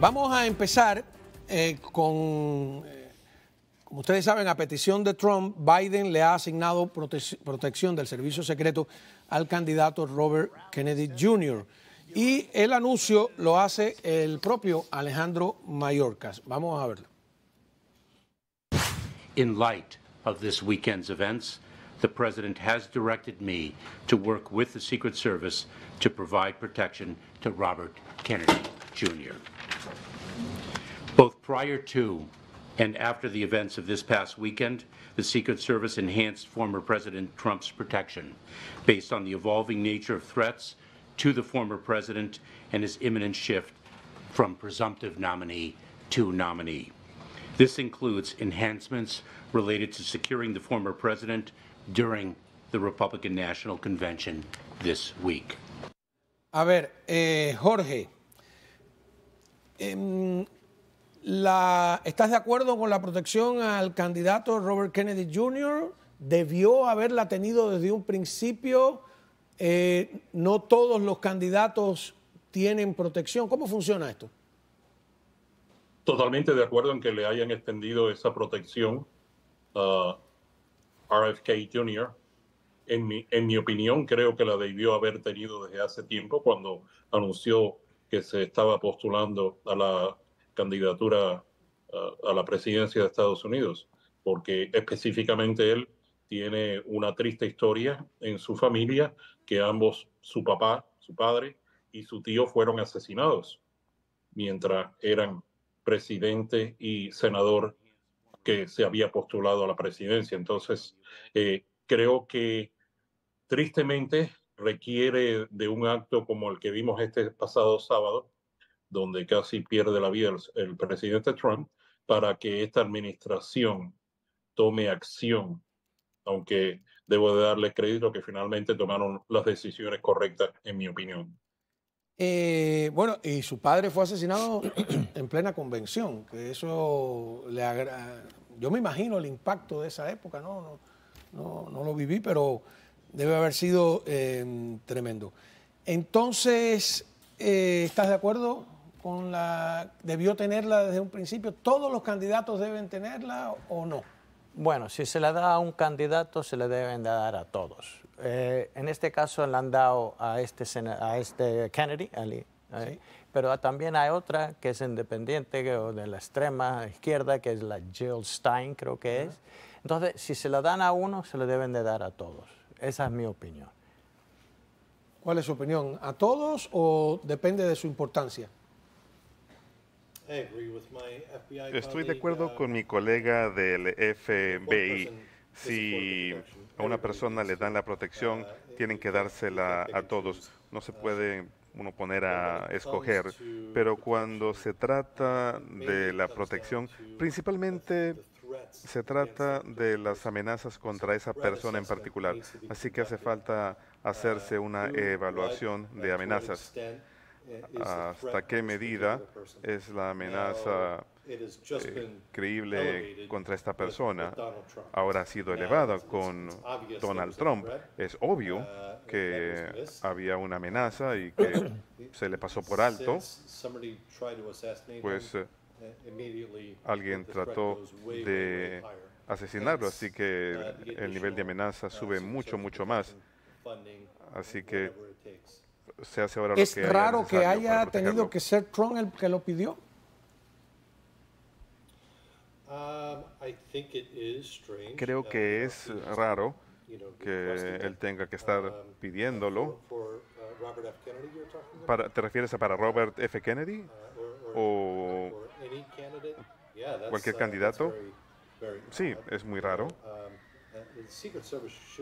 Vamos a empezar eh, con, eh, como ustedes saben, a petición de Trump, Biden le ha asignado protección del servicio secreto al candidato Robert Kennedy Jr. Y el anuncio lo hace el propio Alejandro Mayorkas. Vamos a verlo. In light of this weekend's events, the President has directed me to work with the Secret Service to provide protection to Robert Kennedy Jr. Both prior to and after the events of this past weekend, the Secret Service enhanced former President Trump's protection based on the evolving nature of threats to the former president and his imminent shift from presumptive nominee to nominee. This includes enhancements related to securing the former president during the Republican National Convention this week. A ver, eh, Jorge, eh, ¿Estás de acuerdo con la protección al candidato Robert Kennedy Jr.? ¿Debió haberla tenido desde un principio? Eh, no todos los candidatos tienen protección. ¿Cómo funciona esto? Totalmente de acuerdo en que le hayan extendido esa protección a RFK Jr. en mi opinión, creo que la debió haber tenido desde hace tiempo cuando anunció que se estaba postulando a la candidatura a, la presidencia de Estados Unidos, porque específicamente él tiene una triste historia en su familia, que ambos, su papá, su padre y su tío fueron asesinados mientras eran presidente y senador que se había postulado a la presidencia. Entonces, eh, creo que tristemente requiere de un acto como el que vimos este pasado sábado, donde casi pierde la vida el, presidente Trump, para que esta administración tome acción, aunque debo de darle crédito que finalmente tomaron las decisiones correctas, en mi opinión. Eh, bueno, y su padre fue asesinado en plena convención, que eso le Yo me imagino el impacto de esa época, ¿no? No, no, lo viví, pero debe haber sido eh, tremendo. Entonces, eh, ¿estás de acuerdo debió tenerla desde un principio? ¿Todos los candidatos deben tenerla o no? Bueno, si se la da a un candidato, se le deben dar a todos. Eh, en este caso la han dado a este, este Kennedy, Ali, eh, pero también hay otra que es independiente o de la extrema izquierda, que es la Jill Stein, creo que es. Entonces, si se la dan a uno, se le deben de dar a todos. Esa es mi opinión. ¿Cuál es su opinión? ¿A todos o depende de su importancia? Estoy de acuerdo uh, con mi colega del FBI. Si a una persona le dan la protección, uh, tienen que dársela a todos. No se uh, puede uno poner a escoger. Pero cuando se trata de la protección, principalmente se trata de las amenazas contra esa persona en particular. Así que hace falta hacerse una evaluación de amenazas hasta qué medida es la amenaza eh, creíble contra esta persona ahora ha sido elevada con Donald Trump. Es obvio que había una amenaza y que se le pasó por alto, pues alguien trató de asesinarlo, así que el nivel de amenaza sube mucho, mucho más. Así que es raro que haya tenido que ser Trump el que lo pidió. Um, Creo que es raro que él tenga que estar um, pidiéndolo. Uh, ¿Te refieres a para Robert F. Kennedy uh, o uh, cualquier candidato? Sí, es muy raro. Um,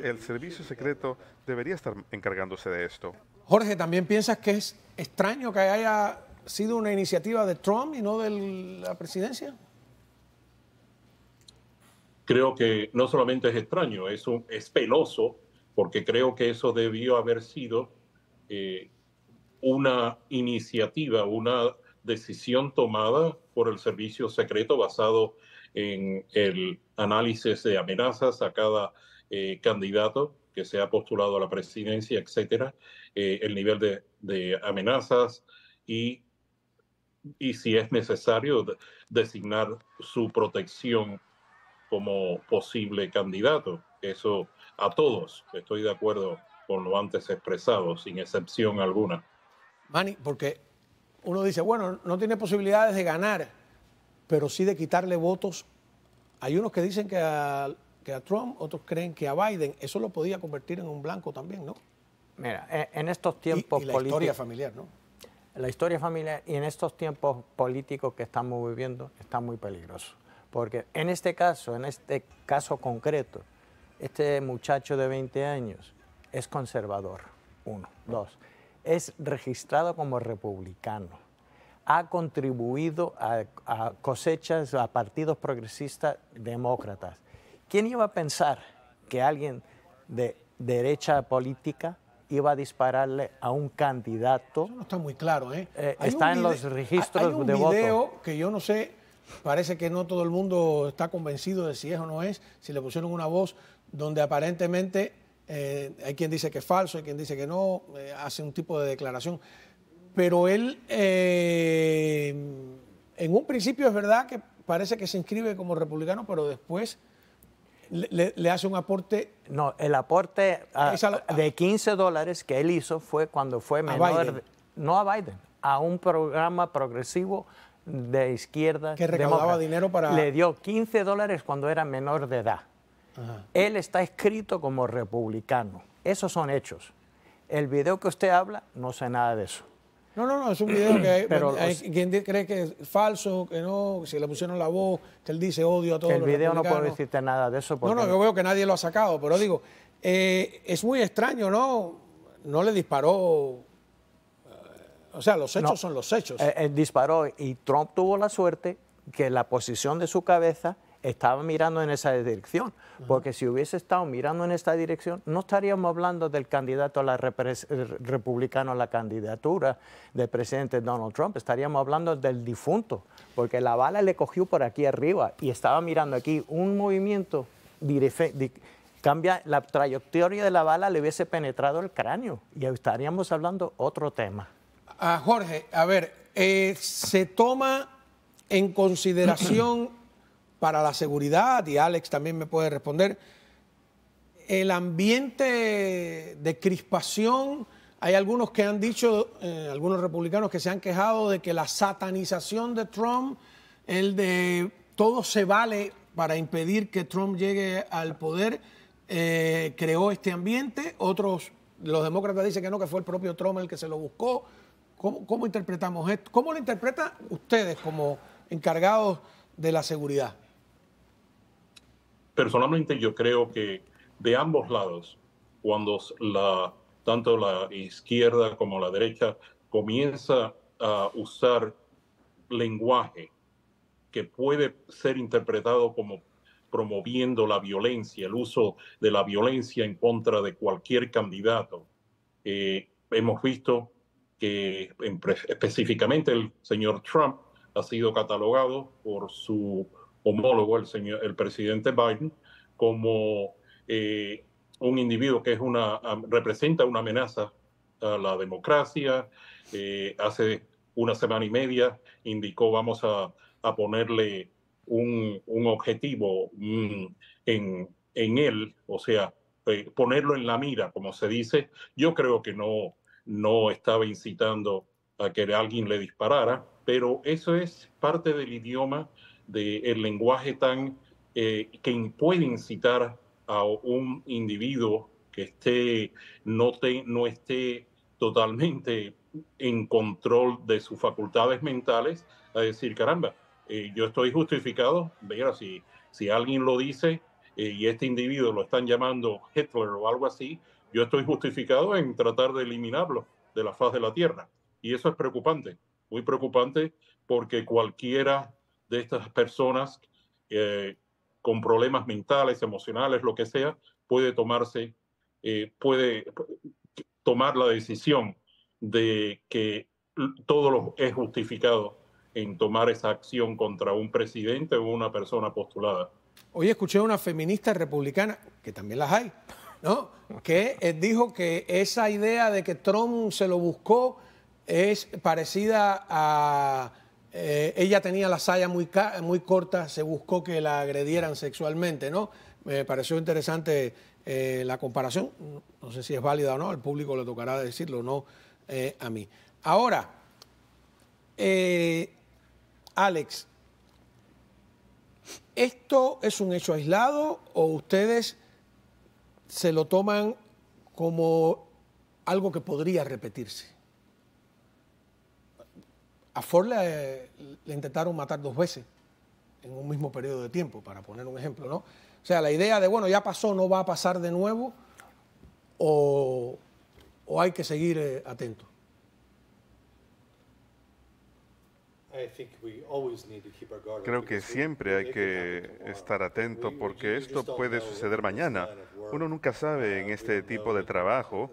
el servicio secreto debería estar encargándose de esto. Jorge, ¿también piensas que es extraño que haya sido una iniciativa de Trump y no de la presidencia? Creo que no solamente es extraño, es, es peloso, porque creo que eso debió haber sido eh, una iniciativa, una decisión tomada por el servicio secreto basado en en el análisis de amenazas a cada eh, candidato que se ha postulado a la presidencia, etcétera, eh, el nivel de, amenazas y, y, si es necesario designar su protección como posible candidato. Eso a todos, estoy de acuerdo con lo antes expresado, sin excepción alguna. Mani, porque uno dice, bueno, no tiene posibilidades de ganar pero sí de quitarle votos. Hay unos que dicen que a, Trump, otros creen que a Biden. Eso lo podía convertir en un blanco también, ¿no? Mira, e, en estos tiempos políticos... la historia familiar, ¿no? La historia familiar y en estos tiempos políticos que estamos viviendo está muy peligroso. Porque en este caso, en este caso concreto, este muchacho de 20 años es conservador, uno. Dos, es registrado como republicano ha contribuido a, cosechas, a partidos progresistas demócratas. ¿Quién iba a pensar que alguien de derecha política iba a dispararle a un candidato. Eso no está muy claro, ¿eh? eh está en los registros hay un de voto. video que yo no sé, parece que no todo el mundo está convencido de si es o no es, si le pusieron una voz donde aparentemente eh, hay quien dice que es falso, hay quien dice que no, eh, hace un tipo de declaración pero él eh, en un principio es verdad que parece que se inscribe como republicano, pero después le, hace un aporte. No, el aporte ah, de 15 dólares que él hizo fue cuando fue menor, no a Biden, a un programa progresivo de izquierda. Que recaudaba dinero para... Le dio 15 dólares cuando era menor de edad. Él está escrito como republicano. Esos son hechos. El video que usted habla no sé nada de eso. No, no, no, es un video que hay, quien cree que es falso, que no, si le pusieron la voz, que él dice odio a todos. El video no puedo decirte nada de eso. No, no, yo veo que nadie lo ha sacado, pero digo, eh, es muy extraño, ¿no? No le disparó eh, o sea, los hechos son los hechos. Él eh, disparó y Trump tuvo la suerte que la posición de su cabeza estaba mirando en esa dirección, porque si hubiese estado mirando en esta dirección, no estaríamos hablando del candidato a la eh, republicano a la candidatura del presidente Donald Trump, estaríamos hablando del difunto, porque la bala le cogió por aquí arriba y estaba mirando aquí un movimiento cambia la trayectoria de la bala le hubiese penetrado el cráneo y estaríamos hablando otro tema. Ah, Jorge, a ver, eh, se toma en consideración para la seguridad, y Alex también me puede responder, el ambiente de crispación, hay algunos que han dicho, eh, algunos republicanos que se han quejado de que la satanización de Trump, el de todo se vale para impedir que Trump llegue al poder, eh, creó este ambiente. Otros, los demócratas dicen que no, que fue el propio Trump el que se lo buscó. ¿Cómo, cómo interpretamos esto? ¿Cómo lo interpretan ustedes como encargados de la seguridad? personalmente yo creo que de ambos lados, cuando tanto la izquierda como la derecha comienza a usar lenguaje que puede ser interpretado como promoviendo la violencia, el uso de la violencia en contra de cualquier candidato. Eh, hemos visto que específicamente el señor Trump ha sido catalogado por su homólogo, el, señor, el presidente Biden, como eh, un individuo que es una, representa una amenaza a la democracia. Eh, hace una semana y media indicó vamos a, ponerle un, objetivo en, él, o sea, ponerlo en la mira, como se dice. Yo creo que no, no estaba incitando a que alguien le disparara, pero eso es parte del idioma del lenguaje tan eh, que puede incitar a un individuo que esté, no, esté totalmente en control de sus facultades mentales, a decir, caramba, eh, yo estoy justificado, mira, si, si alguien lo dice eh, y este individuo lo están llamando Hitler o algo así, yo estoy justificado en tratar de eliminarlo de la faz de la Tierra. Y eso es preocupante, muy preocupante, porque cualquiera de estas personas eh, con problemas mentales, emocionales, lo que sea, puede tomarse, eh, puede tomar la decisión de que todo lo es justificado en tomar esa acción contra un presidente o una persona postulada. Hoy escuché a una feminista republicana, que también las hay, ¿no? que eh, dijo que esa idea de que Trump se lo buscó es parecida a eh, ella tenía la saya muy, muy corta, se buscó que la agredieran sexualmente, ¿no? Me pareció interesante eh, la comparación, no sé si es válida o no, al público le tocará decirlo, no eh, a mí. Ahora, Alex, ¿esto es un hecho aislado o ustedes se lo toman como algo que podría repetirse? A Ford le, intentaron matar dos veces en un mismo periodo de tiempo, para poner un ejemplo, ¿no? O sea, la idea de, bueno, ya pasó, no va a pasar de nuevo, o, hay que seguir eh, atento. Creo que siempre hay que estar atento porque esto puede suceder mañana. Uno nunca sabe en uh, este tipo de trabajo,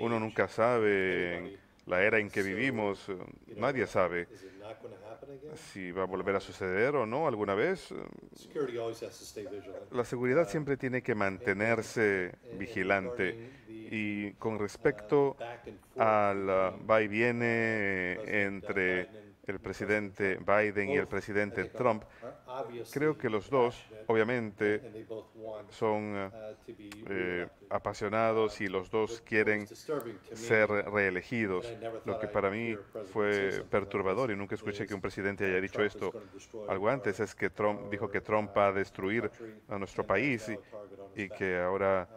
uno nunca sabe la era en que vivimos, eh, nadie sabe si va a volver a suceder o no alguna vez. Eh. La seguridad uh, siempre tiene que mantenerse vigilante. Y uh, con respecto al va y viene entre el presidente Biden y el presidente Trump, creo que los dos, obviamente, son eh, eh, apasionados y los dos quieren ser reelegidos, lo que para mí fue perturbador y nunca escuché que un presidente haya dicho esto. Algo antes es que Trump dijo que Trump va a destruir a nuestro país y, que ahora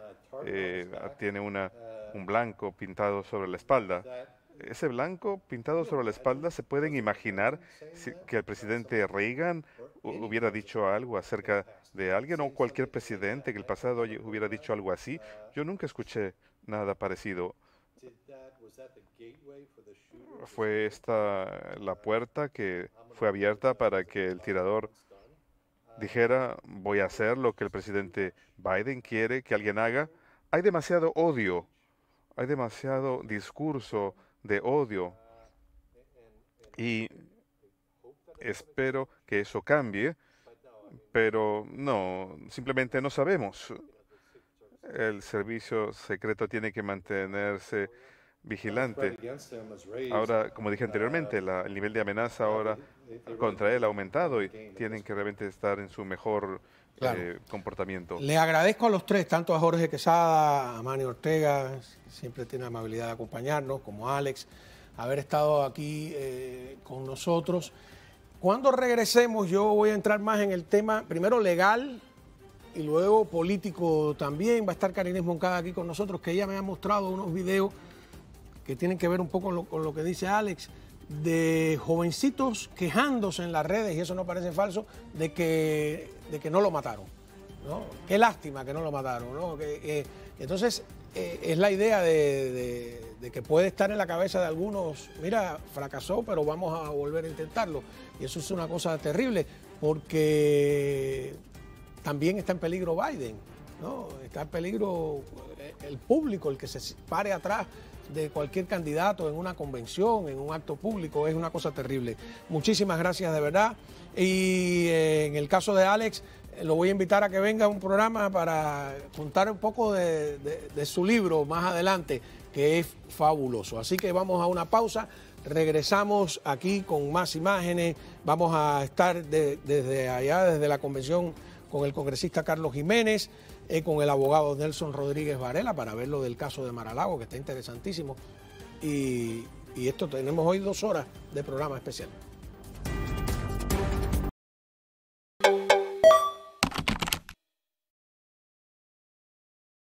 eh, tiene una, un blanco pintado sobre la espalda. Ese blanco pintado sobre la espalda, ¿se pueden imaginar que el presidente Reagan hubiera dicho algo acerca de alguien o cualquier presidente que el pasado hubiera dicho algo así. Yo nunca escuché nada parecido. Pues, ¿Fue esta la puerta que fue abierta para que el tirador dijera, voy a hacer lo que el presidente Biden quiere que alguien haga? Hay demasiado odio, hay demasiado discurso de odio ah, y espero que eso cambie pero no, simplemente no sabemos. El servicio secreto tiene que mantenerse vigilante. Ahora, como dije anteriormente, el nivel de amenaza ahora contra él ha aumentado y tienen que realmente estar en su mejor eh, comportamiento. Le agradezco a los tres, tanto a Jorge Quesada, a Manny Ortega, siempre tiene amabilidad de acompañarnos, como Alex, haber estado aquí eh, con nosotros. Cuando regresemos yo voy a entrar más en el tema, primero legal y luego político también. Va a estar Karinés Moncada aquí con nosotros, que ella me ha mostrado unos videos que tienen que ver un poco con lo, que dice Alex, de jovencitos quejándose en las redes, y eso no parece falso, de que, de que no lo mataron. Qué lástima que no lo mataron. Eh, entonces, eh, es la idea de de que puede estar en la cabeza de algunos, mira, fracasó, pero vamos a volver a intentarlo. Y eso es una cosa terrible, porque también está en peligro Biden, ¿no? Está en peligro eh, el público, el que se pare atrás de cualquier candidato en una convención, en un acto público, es una cosa terrible. Muchísimas gracias de verdad. Y eh, en el caso de Alex, eh, lo voy a invitar a que venga a un programa para contar un poco de su libro más adelante que es fabuloso. Así que vamos a una pausa, regresamos aquí con más imágenes, vamos a estar desde allá, desde la convención con el congresista Carlos Jiménez, y eh, con el abogado Nelson Rodríguez Varela para ver lo del caso de Maralago, que está interesantísimo. y esto tenemos hoy dos horas de programa especial.